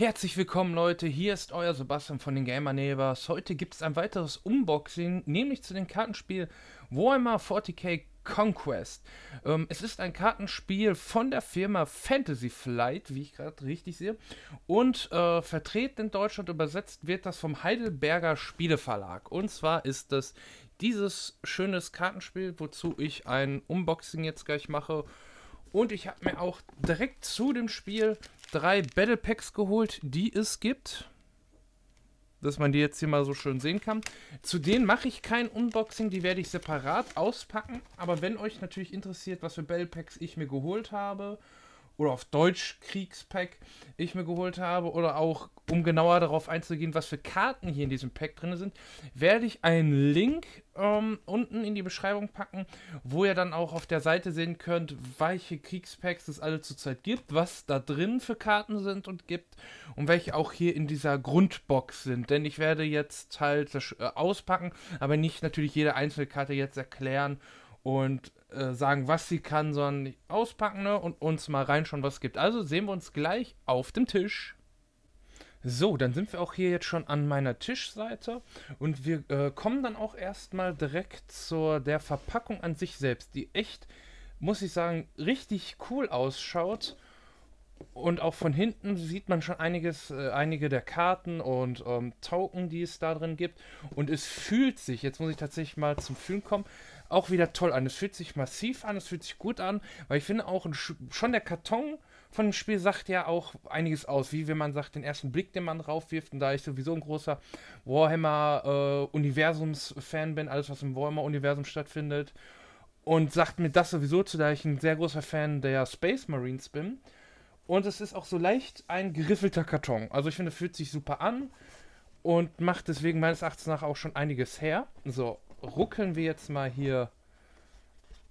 Herzlich willkommen Leute, hier ist euer Sebastian von den Gamer Neighbors. Heute gibt es ein weiteres Unboxing, nämlich zu dem Kartenspiel Warhammer 40k Conquest. Ähm, es ist ein Kartenspiel von der Firma Fantasy Flight, wie ich gerade richtig sehe. Und äh, vertreten in Deutschland übersetzt wird das vom Heidelberger Spieleverlag. Und zwar ist das dieses schönes Kartenspiel, wozu ich ein Unboxing jetzt gleich mache und ich habe mir auch direkt zu dem Spiel drei Battle Packs geholt, die es gibt. Dass man die jetzt hier mal so schön sehen kann. Zu denen mache ich kein Unboxing, die werde ich separat auspacken. Aber wenn euch natürlich interessiert, was für Battle Packs ich mir geholt habe oder auf Deutsch Kriegspack ich mir geholt habe oder auch um genauer darauf einzugehen, was für Karten hier in diesem Pack drin sind, werde ich einen Link ähm, unten in die Beschreibung packen, wo ihr dann auch auf der Seite sehen könnt, welche Kriegspacks es alle zurzeit gibt, was da drin für Karten sind und gibt und welche auch hier in dieser Grundbox sind. Denn ich werde jetzt halt äh, auspacken, aber nicht natürlich jede einzelne Karte jetzt erklären und äh, sagen, was sie kann, sondern auspacken ne? und uns mal reinschauen, was es gibt. Also sehen wir uns gleich auf dem Tisch. So, dann sind wir auch hier jetzt schon an meiner Tischseite und wir äh, kommen dann auch erstmal direkt zur der Verpackung an sich selbst, die echt, muss ich sagen, richtig cool ausschaut. Und auch von hinten sieht man schon einiges, äh, einige der Karten und ähm, Token, die es da drin gibt. Und es fühlt sich, jetzt muss ich tatsächlich mal zum Fühlen kommen, auch wieder toll an. Es fühlt sich massiv an, es fühlt sich gut an, weil ich finde auch schon der Karton von dem Spiel sagt ja auch einiges aus, wie wenn man sagt, den ersten Blick, den man drauf wirft, Und da ich sowieso ein großer Warhammer-Universums-Fan äh, bin, alles, was im Warhammer-Universum stattfindet, und sagt mir das sowieso zu, da ich ein sehr großer Fan der Space Marines bin. Und es ist auch so leicht ein geriffelter Karton. Also ich finde, fühlt sich super an und macht deswegen meines Erachtens nach auch schon einiges her. So, ruckeln wir jetzt mal hier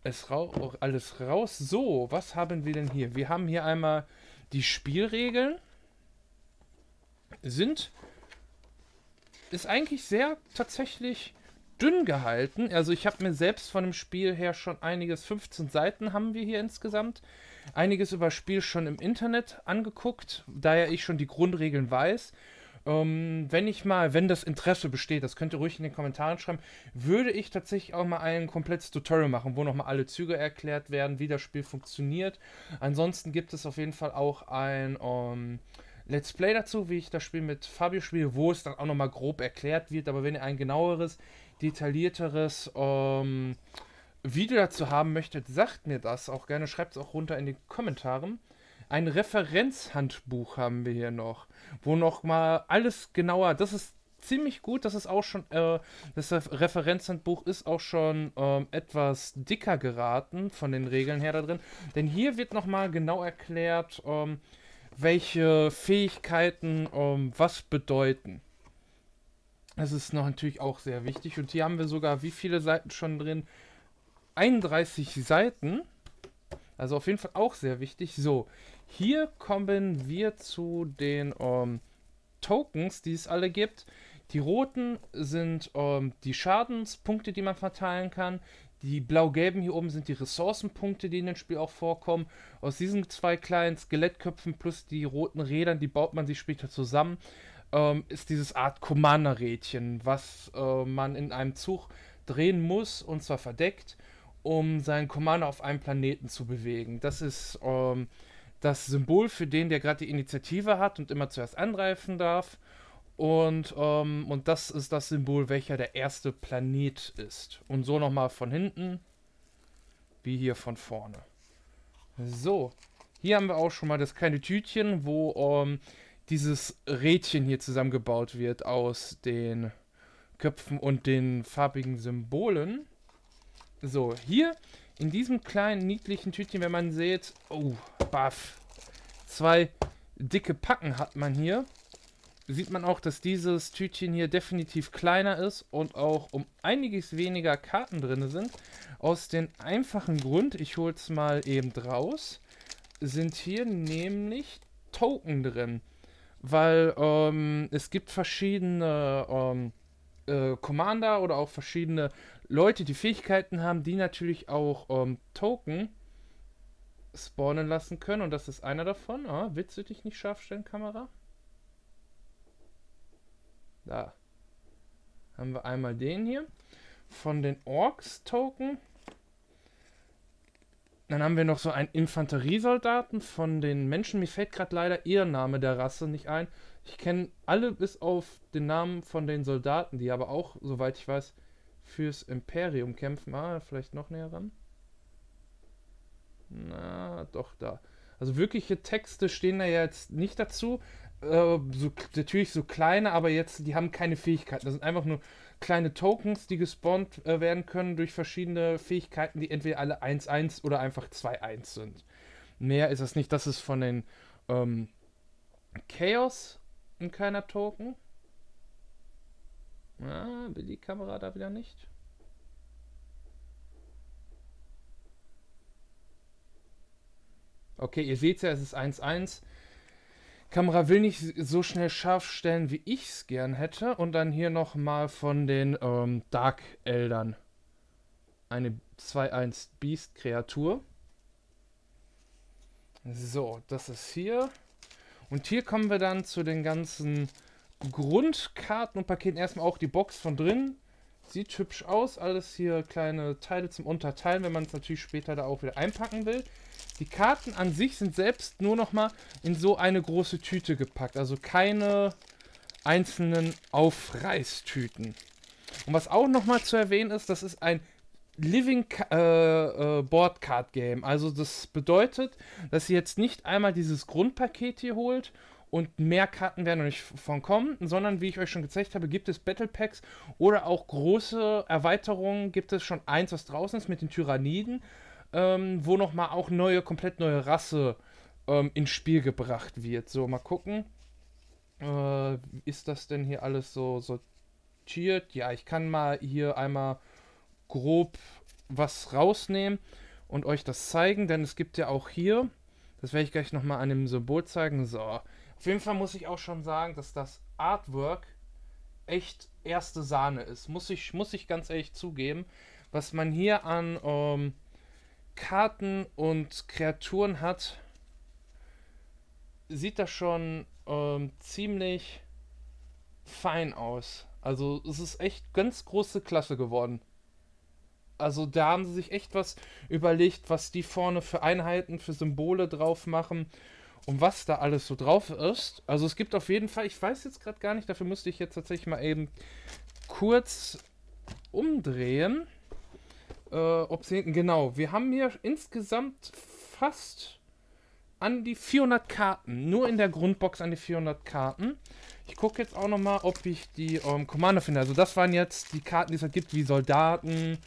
es ra alles raus. So, was haben wir denn hier? Wir haben hier einmal die Spielregeln. Sind. Ist eigentlich sehr tatsächlich dünn gehalten. Also ich habe mir selbst von dem Spiel her schon einiges, 15 Seiten haben wir hier insgesamt, einiges über Spiel schon im Internet angeguckt, da ja ich schon die Grundregeln weiß. Ähm, wenn ich mal, wenn das Interesse besteht, das könnt ihr ruhig in den Kommentaren schreiben, würde ich tatsächlich auch mal ein komplettes Tutorial machen, wo nochmal alle Züge erklärt werden, wie das Spiel funktioniert. Ansonsten gibt es auf jeden Fall auch ein ähm, Let's Play dazu, wie ich das Spiel mit Fabio spiele, wo es dann auch nochmal grob erklärt wird. Aber wenn ihr ein genaueres, detaillierteres ähm, Video dazu haben möchtet, sagt mir das auch gerne. Schreibt es auch runter in die Kommentaren ein Referenzhandbuch haben wir hier noch, wo nochmal alles genauer, das ist ziemlich gut, das ist auch schon, äh, das Referenzhandbuch ist auch schon ähm, etwas dicker geraten von den Regeln her da drin, denn hier wird nochmal genau erklärt, ähm, welche Fähigkeiten ähm, was bedeuten. Das ist noch natürlich auch sehr wichtig und hier haben wir sogar wie viele Seiten schon drin? 31 Seiten. Also auf jeden Fall auch sehr wichtig. So, hier kommen wir zu den ähm, Tokens, die es alle gibt. Die roten sind ähm, die Schadenspunkte, die man verteilen kann. Die blau-gelben hier oben sind die Ressourcenpunkte, die in dem Spiel auch vorkommen. Aus diesen zwei kleinen Skelettköpfen plus die roten Rädern, die baut man sich später zusammen, ähm, ist dieses Art Commander-Rädchen, was äh, man in einem Zug drehen muss, und zwar verdeckt, um seinen Commander auf einem Planeten zu bewegen. Das ist ähm, das Symbol für den, der gerade die Initiative hat und immer zuerst angreifen darf. Und, ähm, und das ist das Symbol, welcher der erste Planet ist. Und so nochmal von hinten, wie hier von vorne. So, hier haben wir auch schon mal das kleine Tütchen, wo ähm, dieses Rädchen hier zusammengebaut wird aus den Köpfen und den farbigen Symbolen. So, hier in diesem kleinen, niedlichen Tütchen, wenn man sieht, oh, baff, zwei dicke Packen hat man hier, sieht man auch, dass dieses Tütchen hier definitiv kleiner ist und auch um einiges weniger Karten drin sind. Aus dem einfachen Grund, ich hole es mal eben raus, sind hier nämlich Token drin. Weil ähm, es gibt verschiedene ähm, äh, Commander oder auch verschiedene Leute, die Fähigkeiten haben, die natürlich auch ähm, Token spawnen lassen können. Und das ist einer davon. Ah, willst du dich nicht scharf stellen, Kamera? Da. Haben wir einmal den hier. Von den Orks-Token. Dann haben wir noch so einen Infanteriesoldaten von den Menschen. Mir fällt gerade leider ihr Name der Rasse nicht ein. Ich kenne alle bis auf den Namen von den Soldaten, die aber auch, soweit ich weiß, fürs Imperium kämpfen. Ah, vielleicht noch näher ran. Na, doch da. Also wirkliche Texte stehen da ja jetzt nicht dazu. Äh, so, natürlich so kleine, aber jetzt, die haben keine Fähigkeiten. Das sind einfach nur kleine Tokens, die gespawnt äh, werden können durch verschiedene Fähigkeiten, die entweder alle 1-1 oder einfach 2-1 sind. Mehr ist das nicht. Das ist von den ähm, Chaos ein keiner Token. Ah, will die Kamera da wieder nicht? Okay, ihr seht ja, es ist 1-1. Kamera will nicht so schnell scharf stellen, wie ich es gern hätte. Und dann hier nochmal von den ähm, Dark Eldern. Eine 2-1 Beast-Kreatur. So, das ist hier. Und hier kommen wir dann zu den ganzen Grundkarten und Paketen erstmal auch die Box von drin. Sieht hübsch aus, alles hier kleine Teile zum Unterteilen, wenn man es natürlich später da auch wieder einpacken will. Die Karten an sich sind selbst nur nochmal in so eine große Tüte gepackt, also keine einzelnen Aufreißtüten. Und was auch nochmal zu erwähnen ist, das ist ein Living äh, äh, Board Card Game. Also das bedeutet, dass ihr jetzt nicht einmal dieses Grundpaket hier holt und mehr Karten werden noch nicht von kommen, sondern wie ich euch schon gezeigt habe, gibt es Battle Packs oder auch große Erweiterungen. Gibt es schon eins, was draußen ist mit den Tyranniden, ähm, wo nochmal auch neue, komplett neue Rasse ähm, ins Spiel gebracht wird. So, mal gucken. Äh, ist das denn hier alles so sortiert? Ja, ich kann mal hier einmal grob was rausnehmen und euch das zeigen, denn es gibt ja auch hier, das werde ich gleich nochmal an dem Symbol zeigen, so, auf jeden Fall muss ich auch schon sagen, dass das Artwork echt erste Sahne ist. Muss ich, muss ich ganz ehrlich zugeben. Was man hier an ähm, Karten und Kreaturen hat, sieht das schon ähm, ziemlich fein aus. Also es ist echt ganz große Klasse geworden. Also da haben sie sich echt was überlegt, was die vorne für Einheiten, für Symbole drauf machen um was da alles so drauf ist. Also es gibt auf jeden Fall, ich weiß jetzt gerade gar nicht, dafür müsste ich jetzt tatsächlich mal eben kurz umdrehen. Äh, ob sie genau, wir haben hier insgesamt fast an die 400 Karten, nur in der Grundbox an die 400 Karten. Ich gucke jetzt auch nochmal, ob ich die ähm, Commander finde. Also das waren jetzt die Karten, die es halt gibt, wie Soldaten,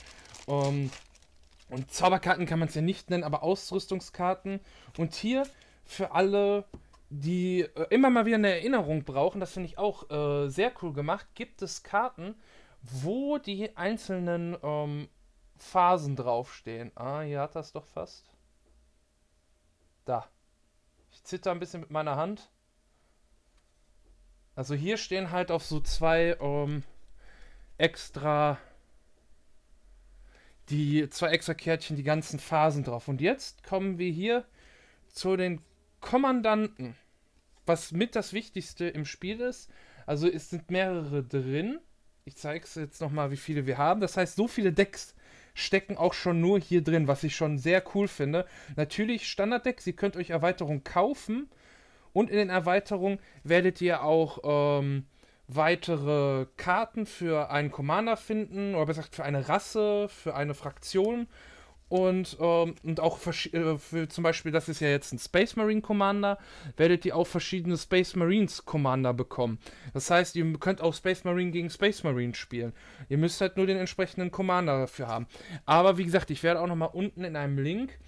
ähm, und Zauberkarten kann man es ja nicht nennen, aber Ausrüstungskarten. Und hier für alle, die äh, immer mal wieder eine Erinnerung brauchen, das finde ich auch äh, sehr cool gemacht, gibt es Karten, wo die einzelnen ähm, Phasen draufstehen. Ah, hier hat das doch fast. Da. Ich zitter ein bisschen mit meiner Hand. Also hier stehen halt auf so zwei ähm, extra die zwei extra Kärtchen die ganzen Phasen drauf. Und jetzt kommen wir hier zu den Kommandanten, was mit das Wichtigste im Spiel ist. Also es sind mehrere drin. Ich zeige es jetzt nochmal, wie viele wir haben. Das heißt, so viele Decks stecken auch schon nur hier drin, was ich schon sehr cool finde. Natürlich Standarddecks, ihr könnt euch Erweiterungen kaufen. Und in den Erweiterungen werdet ihr auch ähm, weitere Karten für einen Commander finden, oder besser gesagt für eine Rasse, für eine Fraktion. Und, ähm, und auch äh, für, zum Beispiel, das ist ja jetzt ein Space Marine Commander, werdet ihr auch verschiedene Space Marines Commander bekommen. Das heißt, ihr könnt auch Space Marine gegen Space Marine spielen. Ihr müsst halt nur den entsprechenden Commander dafür haben. Aber wie gesagt, ich werde auch nochmal unten in einem Link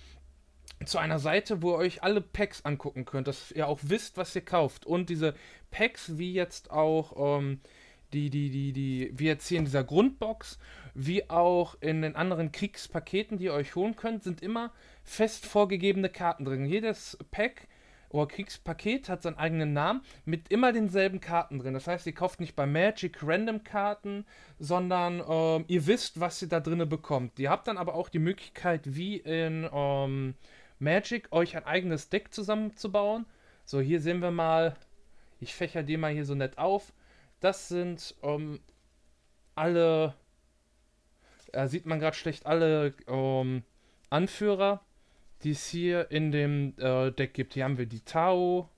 zu einer Seite, wo ihr euch alle Packs angucken könnt, dass ihr auch wisst, was ihr kauft. Und diese Packs, wie jetzt auch ähm, die, die, die, die, wie jetzt hier in dieser Grundbox, wie auch in den anderen Kriegspaketen, die ihr euch holen könnt, sind immer fest vorgegebene Karten drin. Jedes Pack oder Kriegspaket hat seinen eigenen Namen mit immer denselben Karten drin. Das heißt, ihr kauft nicht bei Magic Random Karten, sondern ähm, ihr wisst, was ihr da drinnen bekommt. Ihr habt dann aber auch die Möglichkeit, wie in ähm, Magic, euch ein eigenes Deck zusammenzubauen. So, hier sehen wir mal, ich fächer die mal hier so nett auf. Das sind ähm, alle, äh, sieht man gerade schlecht, alle ähm, Anführer, die es hier in dem äh, Deck gibt. Hier haben wir die Tau,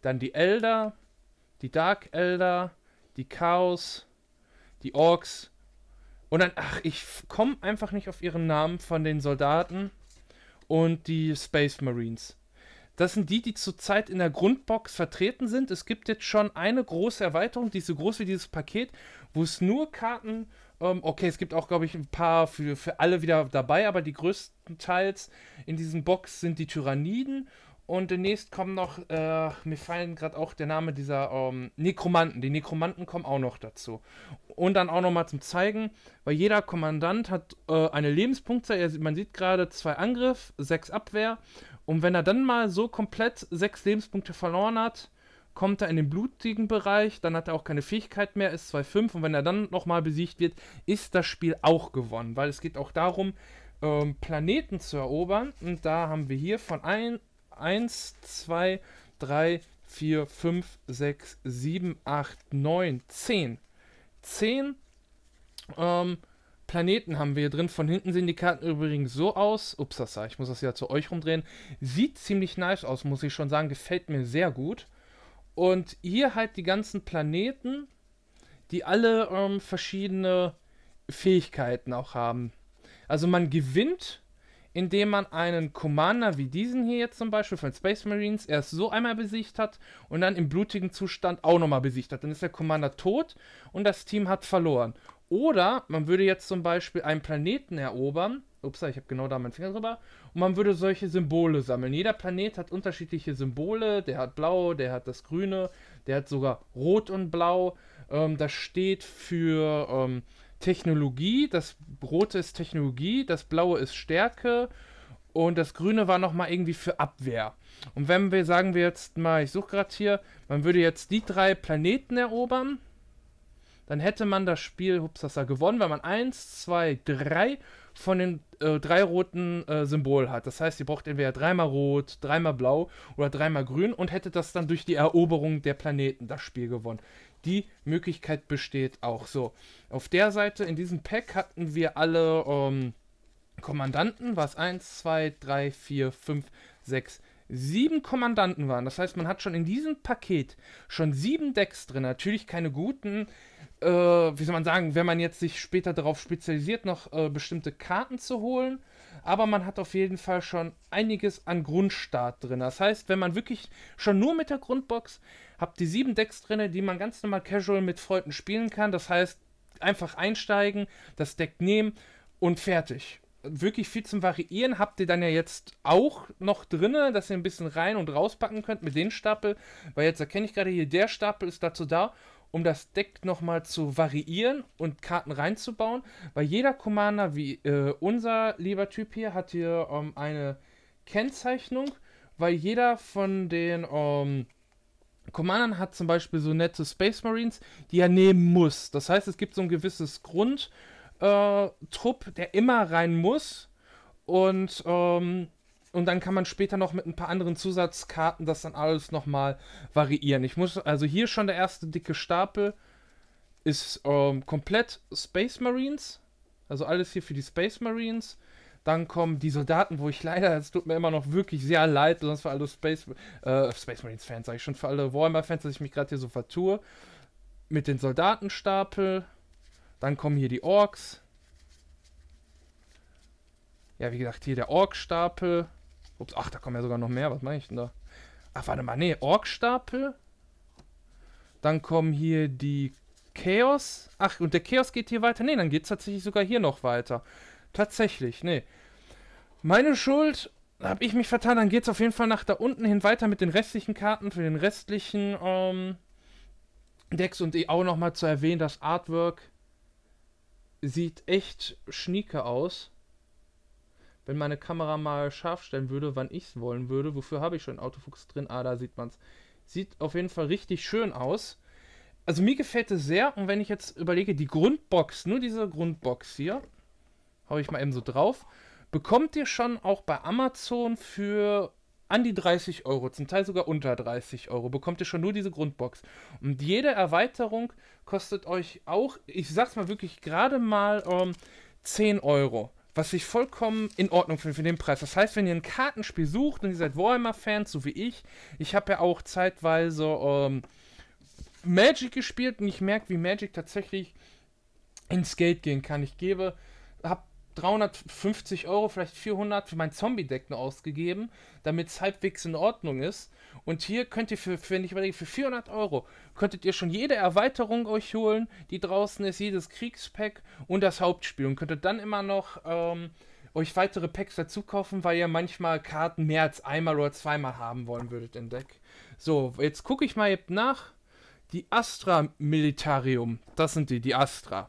dann die Elder, die Dark Elder, die Chaos, die Orks und dann, ach, ich komme einfach nicht auf ihren Namen von den Soldaten und die Space Marines. Das sind die, die zurzeit in der Grundbox vertreten sind. Es gibt jetzt schon eine große Erweiterung, die ist so groß wie dieses Paket, wo es nur Karten, ähm, okay, es gibt auch, glaube ich, ein paar für, für alle wieder dabei, aber die größten Teils in diesem Box sind die Tyranniden. Und demnächst kommen noch, äh, mir fallen gerade auch der Name dieser ähm, Nekromanten. Die Nekromanten kommen auch noch dazu. Und dann auch nochmal zum Zeigen, weil jeder Kommandant hat äh, eine Lebenspunktzahl. Man sieht gerade zwei Angriff, sechs Abwehr und wenn er dann mal so komplett sechs Lebenspunkte verloren hat, kommt er in den blutigen Bereich, dann hat er auch keine Fähigkeit mehr, ist 2-5 und wenn er dann nochmal besiegt wird, ist das Spiel auch gewonnen, weil es geht auch darum, ähm, Planeten zu erobern und da haben wir hier von 1, 2, 3, 4, 5, 6, 7, 8, 9, 10. 10 ähm, Planeten haben wir hier drin. Von hinten sehen die Karten übrigens so aus. Ups, das sah ich muss das ja zu euch rumdrehen. Sieht ziemlich nice aus, muss ich schon sagen. Gefällt mir sehr gut. Und hier halt die ganzen Planeten, die alle ähm, verschiedene Fähigkeiten auch haben. Also man gewinnt, indem man einen Commander wie diesen hier jetzt zum Beispiel von Space Marines erst so einmal besiegt hat und dann im blutigen Zustand auch nochmal besiegt hat. Dann ist der Commander tot und das Team hat verloren. Oder man würde jetzt zum Beispiel einen Planeten erobern. Ups, ich habe genau da meinen Finger drüber. Und man würde solche Symbole sammeln. Jeder Planet hat unterschiedliche Symbole. Der hat blau, der hat das grüne, der hat sogar rot und blau. Ähm, das steht für ähm, Technologie. Das rote ist Technologie, das blaue ist Stärke. Und das Grüne war nochmal irgendwie für Abwehr. Und wenn wir, sagen wir jetzt mal, ich suche gerade hier, man würde jetzt die drei Planeten erobern, dann hätte man das Spiel hupsasa gewonnen, weil man 1, 2, 3 von den äh, drei roten äh, Symbol hat. Das heißt, ihr braucht entweder dreimal rot, dreimal blau oder dreimal grün und hättet das dann durch die Eroberung der Planeten das Spiel gewonnen. Die Möglichkeit besteht auch so. Auf der Seite in diesem Pack hatten wir alle ähm, Kommandanten, was 1, 2, 3, 4, 5, 6, 7 Kommandanten waren. Das heißt, man hat schon in diesem Paket schon sieben Decks drin. Natürlich keine guten, äh, wie soll man sagen, wenn man jetzt sich später darauf spezialisiert, noch äh, bestimmte Karten zu holen. Aber man hat auf jeden Fall schon einiges an Grundstart drin. Das heißt, wenn man wirklich schon nur mit der Grundbox habt die sieben Decks drin, die man ganz normal casual mit Freunden spielen kann. Das heißt, einfach einsteigen, das Deck nehmen und fertig. Wirklich viel zum Variieren habt ihr dann ja jetzt auch noch drin, dass ihr ein bisschen rein und rauspacken könnt mit dem Stapel, weil jetzt erkenne ich gerade hier, der Stapel ist dazu da, um das Deck nochmal zu variieren und Karten reinzubauen. Weil jeder Commander, wie äh, unser lieber Typ hier, hat hier ähm, eine Kennzeichnung, weil jeder von den ähm, Commandern hat zum Beispiel so nette Space Marines, die er nehmen muss. Das heißt, es gibt so ein gewisses Grundtrupp, äh, der immer rein muss. Und ähm, und dann kann man später noch mit ein paar anderen Zusatzkarten das dann alles nochmal variieren. Ich muss, also hier schon der erste dicke Stapel ist ähm, komplett Space Marines. Also alles hier für die Space Marines. Dann kommen die Soldaten, wo ich leider, es tut mir immer noch wirklich sehr leid, sonst für alle Space, äh, Space Marines Fans, sage ich schon, für alle Warhammer Fans, dass ich mich gerade hier so vertue. Mit den Soldatenstapel. Dann kommen hier die Orks. Ja, wie gesagt, hier der Ork-Stapel. Ups, ach, da kommen ja sogar noch mehr. Was mache ich denn da? Ach, warte mal, nee, Orkstapel. Dann kommen hier die Chaos. Ach, und der Chaos geht hier weiter. Nee, dann geht es tatsächlich sogar hier noch weiter. Tatsächlich, nee. Meine Schuld, habe ich mich vertan. Dann geht es auf jeden Fall nach da unten hin weiter mit den restlichen Karten für den restlichen ähm, Decks. Und auch nochmal zu erwähnen, das Artwork sieht echt schnieke aus wenn meine Kamera mal scharf stellen würde, wann ich es wollen würde. Wofür habe ich schon Autofokus drin? Ah, da sieht man es. Sieht auf jeden Fall richtig schön aus. Also mir gefällt es sehr. Und wenn ich jetzt überlege, die Grundbox, nur diese Grundbox hier, habe ich mal eben so drauf, bekommt ihr schon auch bei Amazon für an die 30 Euro, zum Teil sogar unter 30 Euro, bekommt ihr schon nur diese Grundbox. Und jede Erweiterung kostet euch auch, ich sag's mal wirklich, gerade mal ähm, 10 Euro was ich vollkommen in Ordnung finde für den Preis. Das heißt, wenn ihr ein Kartenspiel sucht und ihr seid Warhammer-Fans, so wie ich, ich habe ja auch zeitweise ähm, Magic gespielt und ich merke, wie Magic tatsächlich ins Geld gehen kann. Ich gebe, habe 350 Euro, vielleicht 400 für mein Zombie-Deck nur ausgegeben, damit es halbwegs in Ordnung ist. Und hier könnt ihr für, wenn ich überlege, für 400 Euro könntet ihr schon jede Erweiterung euch holen, die draußen ist, jedes Kriegspack und das Hauptspiel und könntet dann immer noch ähm, euch weitere Packs dazu kaufen, weil ihr manchmal Karten mehr als einmal oder zweimal haben wollen würdet im Deck. So, jetzt gucke ich mal eben nach. Die Astra Militarium, das sind die, die Astra,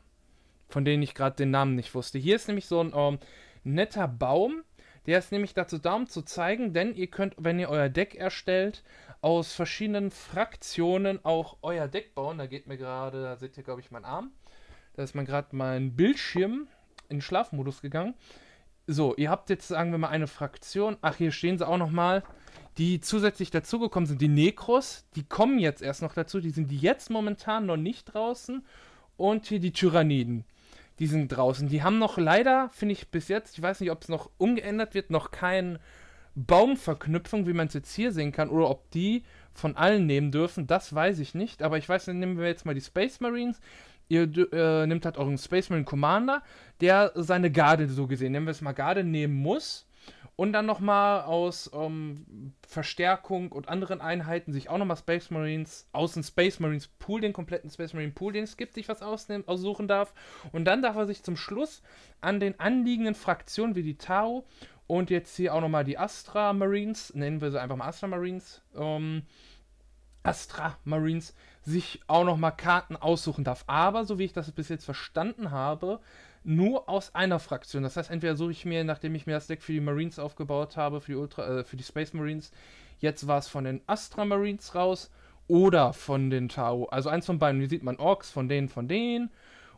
von denen ich gerade den Namen nicht wusste. Hier ist nämlich so ein ähm, netter Baum der ist nämlich dazu da, um zu zeigen, denn ihr könnt, wenn ihr euer Deck erstellt, aus verschiedenen Fraktionen auch euer Deck bauen. Da geht mir gerade, da seht ihr, glaube ich, meinen Arm. Da ist mir gerade mein Bildschirm in Schlafmodus gegangen. So, ihr habt jetzt, sagen wir mal, eine Fraktion. Ach, hier stehen sie auch nochmal. Die zusätzlich dazugekommen sind, die Nekros. die kommen jetzt erst noch dazu. Die sind jetzt momentan noch nicht draußen. Und hier die Tyranniden die sind draußen. Die haben noch leider, finde ich bis jetzt, ich weiß nicht, ob es noch umgeändert wird, noch keine Baumverknüpfung, wie man es jetzt hier sehen kann, oder ob die von allen nehmen dürfen, das weiß ich nicht. Aber ich weiß, dann nehmen wir jetzt mal die Space Marines. Ihr äh, nehmt halt euren Space Marine Commander, der seine Garde so gesehen, nennen wir es mal Garde, nehmen muss und dann nochmal aus um, ähm, Verstärkung und anderen Einheiten sich auch nochmal Space Marines aus dem Space Marines Pool, den kompletten Space Marine Pool, den es gibt, sich was ausnehmen, aussuchen darf. Und dann darf er sich zum Schluss an den anliegenden Fraktionen wie die Tau und jetzt hier auch nochmal die Astra Marines, nennen wir sie einfach mal Astra Marines, ähm, Astra Marines, sich auch nochmal Karten aussuchen darf. Aber so wie ich das bis jetzt verstanden habe, nur aus einer Fraktion. Das heißt, entweder suche ich mir, nachdem ich mir das Deck für die Marines aufgebaut habe, für die, Ultra, äh, für die Space Marines, jetzt war es von den Astra Marines raus oder von den Tau. Also eins von beiden. Hier sieht man Orks von denen, von denen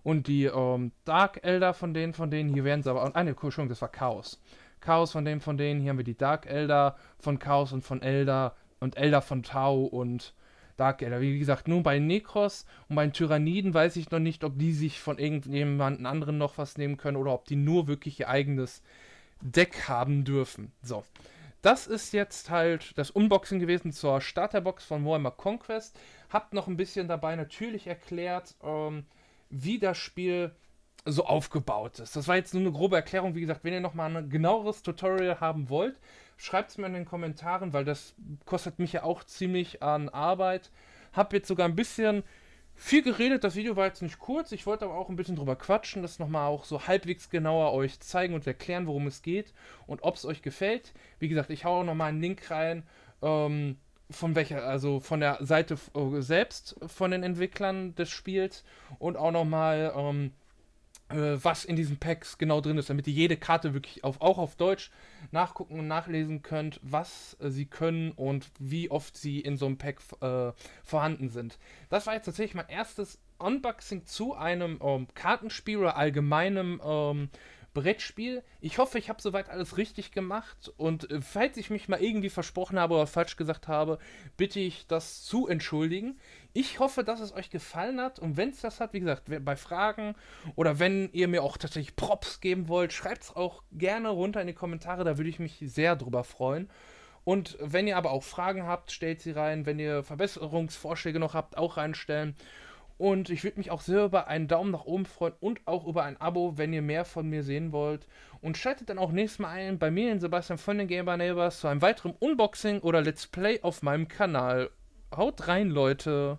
und die ähm, Dark Elder von denen, von denen. Hier werden sie aber. Eine Entschuldigung, das war Chaos. Chaos von dem, von denen. Hier haben wir die Dark Elder von Chaos und von Elder und Elder von Tau und Dark Elder. Wie gesagt, nur bei Necros und bei Tyranniden weiß ich noch nicht, ob die sich von irgendjemandem anderen noch was nehmen können oder ob die nur wirklich ihr eigenes Deck haben dürfen. So. Das ist jetzt halt das Unboxing gewesen zur Starterbox von Warhammer Conquest. Habt noch ein bisschen dabei natürlich erklärt, ähm, wie das Spiel so aufgebaut ist. Das war jetzt nur eine grobe Erklärung. Wie gesagt, wenn ihr nochmal ein genaueres Tutorial haben wollt, Schreibt es mir in den Kommentaren, weil das kostet mich ja auch ziemlich an Arbeit. Hab jetzt sogar ein bisschen viel geredet, das Video war jetzt nicht kurz. Ich wollte aber auch ein bisschen drüber quatschen, das nochmal auch so halbwegs genauer euch zeigen und erklären, worum es geht und ob es euch gefällt. Wie gesagt, ich hau auch nochmal einen Link rein. Ähm, von welcher, also von der Seite äh, selbst von den Entwicklern des Spiels und auch nochmal ähm, äh, was in diesen Packs genau drin ist, damit ihr jede Karte wirklich auf, auch auf Deutsch nachgucken und nachlesen könnt, was äh, sie können und wie oft sie in so einem Pack äh, vorhanden sind. Das war jetzt tatsächlich mein erstes Unboxing zu einem ähm, Kartenspiel oder allgemeinem ähm, Brettspiel. Ich hoffe, ich habe soweit alles richtig gemacht und äh, falls ich mich mal irgendwie versprochen habe oder falsch gesagt habe, bitte ich das zu entschuldigen. Ich hoffe, dass es euch gefallen hat und wenn es das hat, wie gesagt, bei Fragen oder wenn ihr mir auch tatsächlich Props geben wollt, schreibt es auch gerne runter in die Kommentare, da würde ich mich sehr drüber freuen. Und wenn ihr aber auch Fragen habt, stellt sie rein. Wenn ihr Verbesserungsvorschläge noch habt, auch reinstellen. Und ich würde mich auch sehr über einen Daumen nach oben freuen und auch über ein Abo, wenn ihr mehr von mir sehen wollt. Und schaltet dann auch nächstes Mal ein bei mir in Sebastian von den Gamer Neighbors zu einem weiteren Unboxing oder Let's Play auf meinem Kanal. Haut rein, Leute!